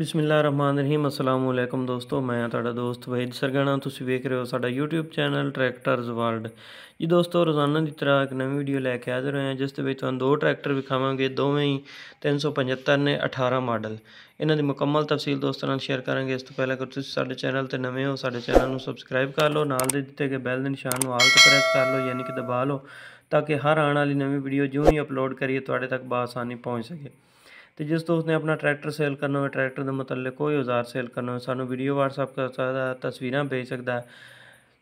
ਬਿਸਮਿਲ੍ਲਾਹਿਰਰahmanirrahim ਅਸਲਾਮ ਅਲੈਕਮ ਦੋਸਤੋ ਮੈਂ ਤੁਹਾਡਾ ਦੋਸਤ ਵਹੀਦ ਸਰਗਣਾ ਤੁਸੀਂ ਵੇਖ ਰਹੇ ਹੋ ਸਾਡਾ YouTube ਚੈਨਲ ਟਰੈਕਟਰਸ ਵਰਲਡ ਜੀ ਦੋਸਤੋ ਰੋਜ਼ਾਨਾ ਦੀ ਤਰ੍ਹਾਂ ਇੱਕ ਨਵੀਂ ਵੀਡੀਓ ਲੈ ਕੇ ਆਦਰ ਹੋਏ ਹਾਂ ਜਿਸ ਦੇ ਵਿੱਚ ਤੁਹਾਨੂੰ ਦੋ ਟਰੈਕਟਰ ਵਿਖਾਵਾਂਗੇ ਦੋਵੇਂ ਹੀ 375 ਨੇ 18 ਮਾਡਲ ਇਹਨਾਂ ਦੀ ਮੁਕੰਮਲ ਤਫਸੀਲ ਦੋਸਤਾਂ ਨਾਲ ਸ਼ੇਅਰ ਕਰਾਂਗੇ ਇਸ ਤੋਂ ਪਹਿਲਾਂ ਕਿ ਤੁਸੀਂ ਸਾਡੇ ਚੈਨਲ ਤੇ ਨਵੇਂ ਹੋ ਸਾਡੇ ਚੈਨਲ ਨੂੰ ਸਬਸਕ੍ਰਾਈਬ ਕਰ ਲਓ ਨਾਲ ਦੇ ਦਿੱਤੇ ਗਏ ਬੈਲ ਦੇ ਨਿਸ਼ਾਨ ਨੂੰ ਆਲ ਤੇ ਪ੍ਰੈਸ ਕਰ ਲਓ ਯਾਨੀ ਕਿ ਦਬਾ ਲਓ ਤਾਂ ਕਿ ਹਰ ਆਉਣ ਵਾਲੀ ਨਵੀਂ ਵੀਡੀਓ ਜਿਉਂ ਹੀ ਅਪਲੋਡ ਕਰੀਏ ਤੁਹਾਡੇ ਤੱਕ ਬਾਸਾਨੀ ਪਹੁੰਚ ਸਕੇ ਤੇ ਜਿਸ ਤੋਂ ਉਸਨੇ ਆਪਣਾ ਟਰੈਕਟਰ ਸੇਲ ਕਰਨਾ ਹੋਵੇ ਟਰੈਕਟਰ ਦੇ ਮੁਤਲਕ ਕੋਈ ਔਜ਼ਾਰ ਸੇਲ ਕਰਨਾ ਹੋਵੇ ਸਾਨੂੰ ਵੀਡੀਓ WhatsApp ਕਰ ਸਕਦਾ ਤਸਵੀਰਾਂ ਭੇਜ ਸਕਦਾ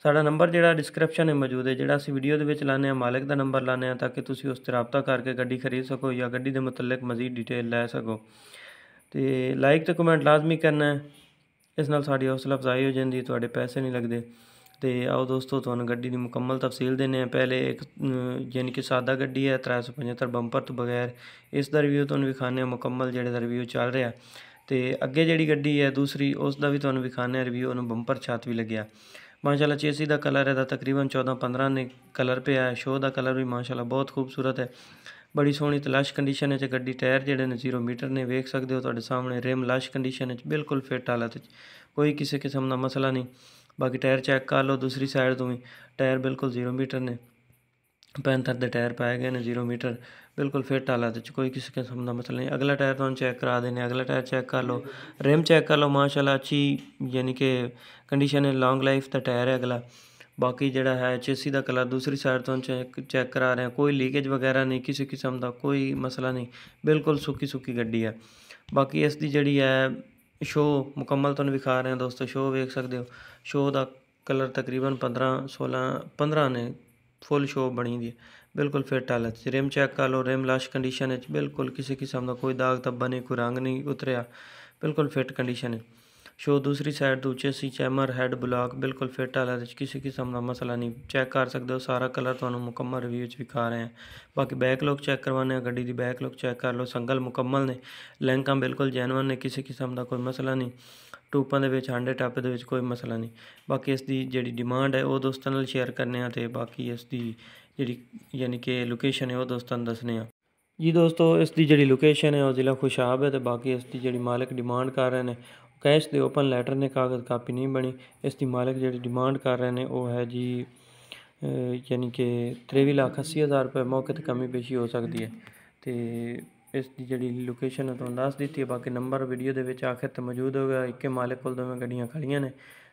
ਸਾਡਾ ਨੰਬਰ ਜਿਹੜਾ ਡਿਸਕ੍ਰਿਪਸ਼ਨ ਹੈ ਮੌਜੂਦ ਹੈ ਜਿਹੜਾ ਅਸੀਂ ਵੀਡੀਓ ਦੇ ਵਿੱਚ ਲਾਣੇ ਆ ਮਾਲਕ ਦਾ ਨੰਬਰ ਲਾਣੇ ਆ ਤਾਂ ਕਿ ਤੁਸੀਂ ਉਸ ਤੇ رابطہ ਕਰਕੇ ਗੱਡੀ ਖਰੀਦ ਸਕੋ ਜਾਂ ਗੱਡੀ ਦੇ ਮੁਤਲਕ ਮਜ਼ੀਦ ਡਿਟੇਲ ਲੈ ਸਕੋ ਤੇ ਲਾਈਕ ਤੇ ਕਮੈਂਟ ਲਾਜ਼ਮੀ ਕਰਨਾ ਇਸ ਨਾਲ ਸਾਡੀ ਹੌਸਲਾ ਅਫਜ਼ਾਈ ਹੋ ਜਾਂਦੀ ਤੁਹਾਡੇ ਪੈਸੇ ਨਹੀਂ ਲੱਗਦੇ ਤੇ ਆਓ ਦੋਸਤੋ ਤੁਹਾਨੂੰ ਗੱਡੀ ਦੀ ਮੁਕੰਮਲ ਤਫਸੀਲ ਦਿੰਨੇ ਆ ਪਹਿਲੇ ਇੱਕ ਯਾਨੀ ਕਿ ਸਾਦਾ ਗੱਡੀ ਹੈ 375 ਬੰਪਰ ਤੋਂ ਬਗੈਰ ਇਸ ਦਾ ਰਿਵਿਊ ਤੁਹਾਨੂੰ ਵਿਖਾਣੇ ਆ ਮੁਕੰਮਲ ਜਿਹੜੇ ਦਾ ਰਿਵਿਊ ਚੱਲ ਰਿਹਾ ਤੇ ਅੱਗੇ ਜਿਹੜੀ ਗੱਡੀ ਹੈ ਦੂਸਰੀ ਉਸ ਦਾ ਵੀ ਤੁਹਾਨੂੰ ਵਿਖਾਣੇ ਆ ਰਿਵਿਊ ਉਹਨੂੰ ਬੰਪਰ ਛਾਤ ਵੀ ਲੱਗਿਆ ਮਾਸ਼ਾਅੱਲਾ ਚੇਸੀ ਦਾ ਕਲਰ ਇਹਦਾ ਤਕਰੀਬਨ 14 15 ਨੇ ਕਲਰ ਪਿਆ ਹੈ ਸ਼ੋ ਦਾ ਕਲਰ ਵੀ ਮਾਸ਼ਾਅੱਲਾ ਬਹੁਤ ਖੂਬਸੂਰਤ ਹੈ ਬੜੀ ਸੋਹਣੀ ਤਲਾਸ਼ ਕੰਡੀਸ਼ਨ ਹੈ ਤੇ ਗੱਡੀ ਟਾਇਰ ਜਿਹੜੇ ਨੇ 0 ਮੀਟਰ ਨੇ ਵੇਖ ਸਕਦੇ ਹੋ ਤੁਹਾਡੇ ਸਾਹਮਣੇ ਰਿਮ ਲਾਸ਼ ਕੰਡੀਸ਼ਨ ਵਿੱਚ ਬਿਲਕੁਲ ਫਿੱਟ ਹਾਲਤ ਵਿੱਚ ਕੋਈ ਕਿਸੇ ਕਿਸਮ ਦਾ ਮਸਲਾ ਨਹੀਂ ਬਾਕੀ ਟਾਇਰ ਚੈੱਕ ਕਰ ਲਓ ਦੂਸਰੀ ਸਾਈਡ ਤੋਂ ਵੀ ਟਾਇਰ ਬਿਲਕੁਲ 0 ਮੀਟਰ ਨੇ ਪੈਂਥਰ ਦੇ ਟਾਇਰ ਪਾਏ ਗਏ ਨੇ 0 ਮੀਟਰ ਬਿਲਕੁਲ ਫਿੱਟ ਹਾਲਤ 'ਚ ਕੋਈ ਕਿਸੇ ਕਿਸਮ ਦਾ ਮਸਲਾ ਨਹੀਂ ਅਗਲਾ ਟਾਇਰ ਤੁਹਾਨੂੰ ਚੈੱਕ ਕਰਾ ਦੇਣੇ ਅਗਲਾ ਟਾਇਰ ਚੈੱਕ ਕਰ ਲਓ ਰਿਮ ਚੈੱਕ ਕਰ ਲਓ ਮਾਸ਼ਾਅੱਲਾ ਅੱਛੀ ਯਾਨੀ ਕਿ ਕੰਡੀਸ਼ਨ ਹੈ ਲੌਂਗ ਲਾਈਫ ਦਾ ਟਾਇਰ ਹੈ ਅਗਲਾ ਬਾਕੀ ਜਿਹੜਾ ਹੈ ਚੇਸੀ ਦਾ ਕਲਰ ਦੂਸਰੀ ਸਾਈਡ ਤੋਂ ਚੈੱਕ ਚੈੱਕ ਕਰਾ ਰਹੇ ਹਾਂ ਕੋਈ ਲੀਕੇਜ ਵਗੈਰਾ ਨਹੀਂ ਕਿਸੇ ਕਿਸਮ ਦਾ ਕੋਈ ਮਸਲਾ ਨਹੀਂ ਬਿਲਕੁਲ ਸੁੱਕੀ ਸੁੱਕੀ ਗੱਡੀ ਹੈ ਬਾਕੀ ਇਸ ਦੀ ਜਿਹੜੀ ਹੈ ਸ਼ੋਅ ਮੁਕੰਮਲ ਤੁਹਾਨੂੰ ਵਿਖਾ ਰਹੇ ਹਾਂ ਦੋਸਤੋ ਸ਼ੋਅ ਵੇਖ ਸਕਦੇ ਹੋ ਸ਼ੋਅ ਦਾ ਕਲਰ ਤਕਰੀਬਨ 15 16 15 ਨੇ ਫੁੱਲ ਸ਼ੋਅ ਬਣੀ ਦੀ ਬਿਲਕੁਲ ਫਿੱਟ ਹਾਲਤ ਚ ਰਿਮ ਚੈੱਕ ਕਰ ਲਓ ਰਿਮ ਲਾਸ਼ ਕੰਡੀਸ਼ਨ ਵਿੱਚ ਬਿਲਕੁਲ ਕਿਸੇ ਕਿਸਮ ਦਾ ਕੋਈ ਦਾਗ ਤੱਬਾ ਨਹੀਂ ਕੋਈ ਰੰਗ ਨਹੀਂ ਉਤਰਿਆ ਬਿਲਕੁਲ ਫਿੱਟ ਕੰਡੀਸ਼ਨ ਹੈ ਸ਼ੋ ਦੂਸਰੀ ਸਾਈਡ ਦੂਜੇ ਸੀ ਚੈਮਰ ਹੈਡ ਬਲਾਕ ਬਿਲਕੁਲ ਫਿੱਟ ਵਾਲਾ ਵਿੱਚ ਕਿਸੇ ਕਿਸਮ ਦਾ ਮਸਲਾ ਨਹੀਂ ਚੈੱਕ ਕਰ ਸਕਦੇ ਹੋ ਸਾਰਾ ਕਲਰ ਤੁਹਾਨੂੰ ਮੁਕੰਮਲ ਰਿਵਿਊ ਵਿੱਚ ਵਿਖਾ ਰਹੇ ਹਾਂ ਬਾਕੀ ਬੈਕ ਲੁੱਕ ਚੈੱਕ ਕਰਵਾਉਣੇ ਆ ਗੱਡੀ ਦੀ ਬੈਕ ਲੁੱਕ ਚੈੱਕ ਕਰ ਲਓ ਸੰਗਲ ਮੁਕੰਮਲ ਨੇ ਲੈਂਕਾਂ ਬਿਲਕੁਲ ਜੈਨੂਨ ਨੇ ਕਿਸੇ ਕਿਸਮ ਦਾ ਕੋਈ ਮਸਲਾ ਨਹੀਂ ਟੂਪਾਂ ਦੇ ਵਿੱਚ ਹਾਂਡੇ ਟਾਪੇ ਦੇ ਵਿੱਚ ਕੋਈ ਮਸਲਾ ਨਹੀਂ ਬਾਕੀ ਇਸ ਦੀ ਜਿਹੜੀ ਡਿਮਾਂਡ ਹੈ ਉਹ ਦੋਸਤਾਂ ਨਾਲ ਸ਼ੇਅਰ ਕਰਨੇ ਆ ਤੇ ਬਾਕੀ ਇਸ ਦੀ ਜਿਹੜੀ ਯਾਨੀ ਕਿ ਲੋਕੇਸ਼ਨ ਹੈ ਉਹ ਦੋਸਤਾਂ ਨੂੰ ਦੱਸਨੇ ਆ ਜੀ ਦੋਸਤੋ ਇਸ ਦੀ ਜਿਹੜੀ ਲੋਕੇਸ਼ਨ ਹੈ ਉਹ ਜ਼ਿਲ੍ਹਾ ਖੁਸ਼ਾਬ ਹੈ ਤੇ ਬਾਕੀ ਇਸ ਦੀ ਜਿਹੜੀ ਮਾਲਕ ਡਿਮਾਂਡ ਕਰ ਰਹੇ ਨੇ ਕੈਸ਼ ਦੇ ਓਪਨ ਲੈਟਰ ਨੇ ਕਾਗਜ਼ ਕਾਪੀ ਨਹੀਂ ਬਣੀ ਇਸ ਦੀ ਮਾਲਕ ਜਿਹੜੀ ਡਿਮਾਂਡ ਕਰ ਰਹੇ ਨੇ ਉਹ ਹੈ ਜੀ ਯਾਨੀ ਕਿ 23 ਲੱਖ ਹਜ਼ਾਰ ਰੁਪਏ ਮੌਕੇ ਤੇ ਕਮੀ ਪੇਸ਼ੀ ਹੋ ਸਕਦੀ ਹੈ ਤੇ ਇਸ ਦੀ ਜਿਹੜੀ ਲੋਕੇਸ਼ਨ ਹੈ ਤੁਹਾਨੂੰ ਦੱਸ ਦਿੱਤੀ ਹੈ ਬਾਕੀ ਨੰਬਰ ਵੀਡੀਓ ਦੇ ਵਿੱਚ ਆਖਿਰ ਤੇ ਮੌਜੂਦ ਹੋਗਾ ਇੱਕੇ ਮਾਲਕ ਕੋਲ ਦੋਵੇਂ ਗੱਡੀਆਂ ਖੜੀਆਂ ਨੇ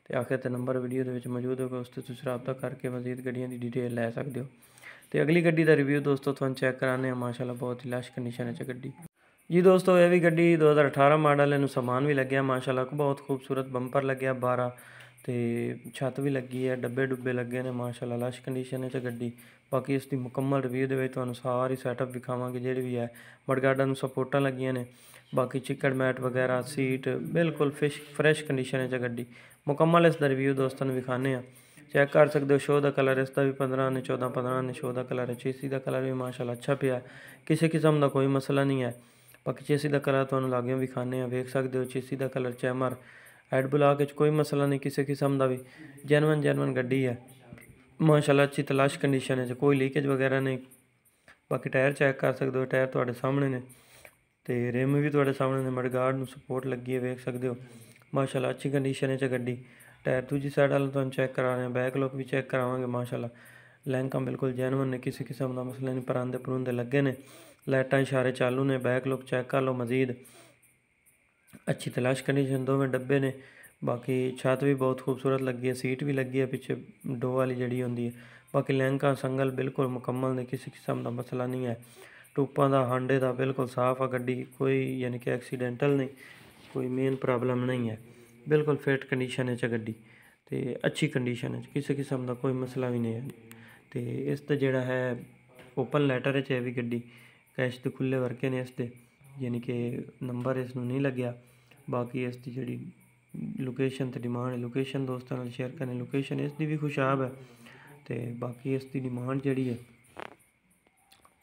ਤੇ ਆਖਿਰ ਤੇ ਨੰਬਰ ਵੀਡੀਓ ਦੇ ਵਿੱਚ ਮੌਜੂਦ ਹੋਗਾ ਉਸ ਤੇ ਤੁਸੀਂ ਰਾਬਤਾ ਕਰਕੇ ਮਜ਼ੀਦ ਗੱਡੀਆਂ ਦੀ ਡਿਟੇਲ ਲੈ ਸਕਦੇ ਹੋ ਤੇ ਅਗਲੀ ਗੱਡੀ ਦਾ ਰਿਵਿਊ ਦੋਸਤੋ ਤੁਹਾਨੂੰ ਚੈੱਕ ਕਰਾਣੇ ਆ ਮਾਸ਼ਾਅੱਲਾ ਬਹੁਤ ਹੀ ਲਾਸ਼ ਕੰਡੀਸ਼ਨ ਹੈ ਚ ਗੱਡੀ ਜੀ ਦੋਸਤੋ ਇਹ ਵੀ ਗੱਡੀ 2018 ਮਾਡਲ ਇਹਨੂੰ ਸਮਾਨ ਵੀ ਲੱਗਿਆ ਮਾਸ਼ਾਅੱਲਾ ਬਹੁਤ ਖੂਬਸੂਰਤ ਬੰਪਰ ਲੱਗਿਆ 12 ਤੇ ਛੱਤ ਵੀ ਲੱਗੀ ਹੈ ਡੱਬੇ ਡੁੱਬੇ ਲੱਗੇ ਨੇ ਮਾਸ਼ਾਅੱਲਾ ਲਸ਼ ਕੰਡੀਸ਼ਨ ਹੈ ਤੇ ਗੱਡੀ ਬਾਕੀ ਇਸ ਦੀ ਮੁਕੰਮਲ ਰਿਵਿਊ ਦੇ ਵਿੱਚ ਤੁਹਾਨੂੰ ਸਾਰੀ ਸੈਟਅਪ ਵਿਖਾਵਾਂਗੇ ਜਿਹੜੀ ਵੀ ਹੈ ਬਟ ਗਾਰਡਨ ਸਪੋਰਟਾਂ ਲੱਗੀਆਂ ਨੇ ਬਾਕੀ ਚਿੱਕੜ ਮੈਟ ਵਗੈਰਾ ਸੀਟ ਬਿਲਕੁਲ ਫਿਸ਼ ਫਰੈਸ਼ ਕੰਡੀਸ਼ਨ ਹੈ ਤੇ ਗੱਡੀ ਮੁਕੰਮਲ ਇਸ ਦਾ ਰਿਵਿਊ ਦੋਸਤਾਂ ਨੂੰ ਵਿਖਾਣੇ ਆ ਚੈੱਕ ਕਰ ਸਕਦੇ ਹੋ ਸ਼ੋ ਦਾ ਕਲਰ ਇਸ ਦਾ ਵੀ 15 ਨੇ 14 15 ਨੇ ਸ਼ੋ ਦਾ ਕਲਰ ਹੈ ਚੀਸੀ ਦਾ ਕਲਰ ਵੀ ਮਾਸ਼ਾਅੱਲਾ ਅੱਛਾ ਪਿਆ ਕਿਸੇ ਕਿਸਮ ਦਾ ਕੋਈ ਮਸਲਾ ਨਹੀਂ ਹੈ ਬਾਕੀ ਚੇਸੀ ਦਾ ਕਲਰ ਤੁਹਾਨੂੰ ਲਾਗਿਓ ਵਿਖਾਣੇ ਆ ਵੇਖ ਸਕਦੇ ਹੋ ਚੇਸੀ ਦਾ ਕਲਰ ਚੈਮਰ ਐਡ ਬਲਾਕ ਵਿੱਚ ਕੋਈ ਮਸਲਾ ਨਹੀਂ ਕਿਸੇ ਕਿਸਮ ਦਾ ਵੀ ਜੈਨੂਨ ਜੈਨੂਨ ਗੱਡੀ ਹੈ ਮਾਸ਼ਾਅੱਲਾ ਅੱਛੀ ਤਲਾਸ਼ ਕੰਡੀਸ਼ਨ ਹੈ ਕੋਈ ਲੀਕੇਜ ਵਗੈਰਾ ਨਹੀਂ ਬਾਕੀ ਟਾਇਰ ਚੈੱਕ ਕਰ ਸਕਦੇ ਹੋ ਟਾਇਰ ਤੁਹਾਡੇ ਸਾਹਮਣੇ ਨੇ ਤੇ ਰਿਮ ਵੀ ਤੁਹਾਡੇ ਸਾਹਮਣੇ ਨੇ ਮਡਗਾਰਡ ਨੂੰ ਸਪੋਰਟ ਲੱਗੀ ਹੈ ਵੇਖ ਸਕਦੇ ਹੋ ਮਾਸ਼ਾਅੱਲਾ ਅੱਛੀ ਕੰਡੀਸ਼ਨ ਹੈ ਚ ਗੱਡੀ ਟਾਇਰ ਦੂਜੀ ਸਾਈਡ ਵਾਲਾ ਤੁਹਾਨੂੰ ਚੈੱਕ ਕਰਾ ਰਹੇ ਹਾਂ ਬੈਕ ਲੁੱਕ ਵੀ ਚੈੱਕ ਕਰਾਵਾਂਗੇ ਮਾਸ਼ਾਅੱਲਾ ਲੈਂਕਾਂ ਬਿਲਕੁਲ ਜੈਨੂਨ ਨੇ ਕਿਸੇ ਕਿਸਮ ਦਾ ਮਸਲਾ ਨਹੀਂ ਪਰਾਂਦੇ ਪਰੂੰਦੇ ਲੱਗੇ ਨੇ لائٹاں اشارے چالو نے بیک لک چیک کر لو مزید اچھی تلاش کرنی کنڈیشن میں ڈبے نے باقی چھت بھی بہت خوبصورت لگی ہے سیٹ بھی لگی ہے پیچھے ڈو والی جڑی ہوتی ہے باقی لینکا سنگل بالکل مکمل نے کسی قسم کا مسئلہ نہیں ہے ٹوپاں دا ہانڈے دا بالکل صاف ہے گڈی کوئی یعنی کہ ایکسیڈنٹل نہیں کوئی مین پرابلم نہیں ہے بالکل فٹ کنڈیشن ہے گڈی گیڈی اچھی کنڈیشن ہے کسی قسم کا کوئی مسئلہ بھی نہیں ہے تو اس طرح جہاں ہے اوپن لیٹر لٹر بھی گڈی ਕੈਸ਼ ਤੇ ਖੁੱਲੇ ਵਰਕੇ ਨੇ ਇਸ ਤੇ ਯਾਨੀ ਕਿ ਨੰਬਰ ਇਸ ਨੂੰ ਨਹੀਂ ਲੱਗਿਆ ਬਾਕੀ ਇਸ ਦੀ ਜਿਹੜੀ ਲੋਕੇਸ਼ਨ ਤੇ ਡਿਮਾਂਡ ਹੈ ਲੋਕੇਸ਼ਨ ਦੋਸਤਾਂ ਨਾਲ ਸ਼ੇਅਰ ਕਰਨੀ ਲੋਕੇਸ਼ਨ ਇਸ ਦੀ ਵੀ ਖੁਸ਼ਾਬ ਹੈ ਤੇ ਬਾਕੀ ਇਸ ਦੀ ਡਿਮਾਂਡ ਜਿਹੜੀ ਹੈ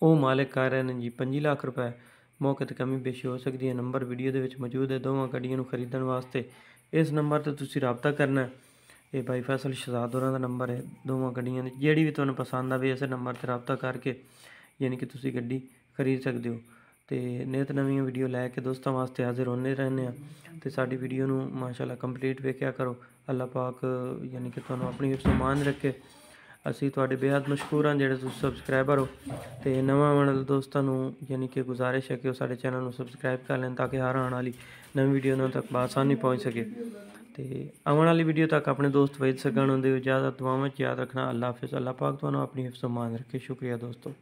ਉਹ ਮਾਲਕ ਕਰ ਰਹੇ ਨੇ ਜੀ 5 ਲੱਖ ਰੁਪਏ ਮੌਕੇ ਤੇ ਕਮੀ ਪੇਸ਼ੀ ਹੋ ਸਕਦੀ ਹੈ ਨੰਬਰ ਵੀਡੀਓ ਦੇ ਵਿੱਚ ਮੌਜੂਦ ਹੈ ਦੋਵਾਂ ਗੱਡੀਆਂ ਨੂੰ ਖਰੀਦਣ ਵਾਸਤੇ ਇਸ ਨੰਬਰ ਤੇ ਤੁਸੀਂ ਰਾਬਤਾ ਕਰਨਾ ਇਹ ਭਾਈ ਫੈਸਲ ਸ਼ਹਜ਼ਾਦ ਹੋਰਾਂ ਦਾ ਨੰਬਰ ਹੈ ਦੋਵਾਂ ਗੱਡੀਆਂ ਦੀ ਜਿਹੜੀ ਵੀ ਤੁਹਾਨੂੰ ਪਸੰਦ ਆਵੇ ਇਸੇ ਨੰਬਰ ਤੇ ਰਾਬਤਾ ਕਰਕੇ ਯਾਨੀ ਕਿ ਤੁਸੀਂ ਗੱਡੀ ਖਰੀਦ ਸਕਦੇ ਹੋ ਤੇ ਨਿਤ ਨਵੀਆਂ ਵੀਡੀਓ ਲੈ ਕੇ ਦੋਸਤਾਂ ਵਾਸਤੇ ਹਾਜ਼ਰ ਹੋਣੇ ਰਹਿੰਦੇ ਆ ਤੇ ਸਾਡੀ ਵੀਡੀਓ ਨੂੰ ਮਾਸ਼ਾਅੱਲਾ ਕੰਪਲੀਟ ਵੇਖਿਆ ਕਰੋ ਅੱਲਾਹ ਪਾਕ ਯਾਨੀ ਕਿ ਤੁਹਾਨੂੰ ਆਪਣੀ ਮਾਨ ਰੱਖੇ ਅਸੀਂ ਤੁਹਾਡੇ ਬੇहद ਮਸ਼ਕੂਰ ਹਾਂ ਜਿਹੜੇ ਤੁਸੀਂ ਸਬਸਕ੍ਰਾਈਬਰ ਹੋ ਤੇ ਨਵਾਂ ਆਉਣ ਵਾਲੇ ਦੋਸਤਾਂ ਨੂੰ ਯਾਨੀ ਕਿ ਗੁਜ਼ਾਰਿਸ਼ ਹੈ ਕਿ ਉਹ ਸਾਡੇ ਚੈਨਲ ਨੂੰ ਸਬਸਕ੍ਰਾਈਬ ਕਰ ਲੈਣ ਤਾਂ ਕਿ ਹਰ ਆਉਣ ਵਾਲੀ ਨਵੀਂ ਵੀਡੀਓ ਨੂੰ ਤੱਕ ਬਾਸਾਨੀ ਪਹੁੰਚ ਸਕੇ ਤੇ ਆਉਣ ਵਾਲੀ ਵੀਡੀਓ ਤੱਕ ਆਪਣੇ ਦੋਸਤ ਵੇਚ ਸਕਣ ਹੁੰਦੇ ਹੋ ਜ਼ਿਆਦਾ ਦੁਆਵਾਂ ਵਿੱਚ ਯਾਦ ਰੱਖਣਾ ਅੱਲਾ ਹਾਫਿਜ਼ ਅੱਲਾ ਪਾਕ ਤੁਹਾਨੂੰ ਆਪਣੀ ਹਿਫਜ਼ ਮਾਨ ਰੱਖੇ ਸ਼ੁਕਰੀਆ ਦੋਸਤੋ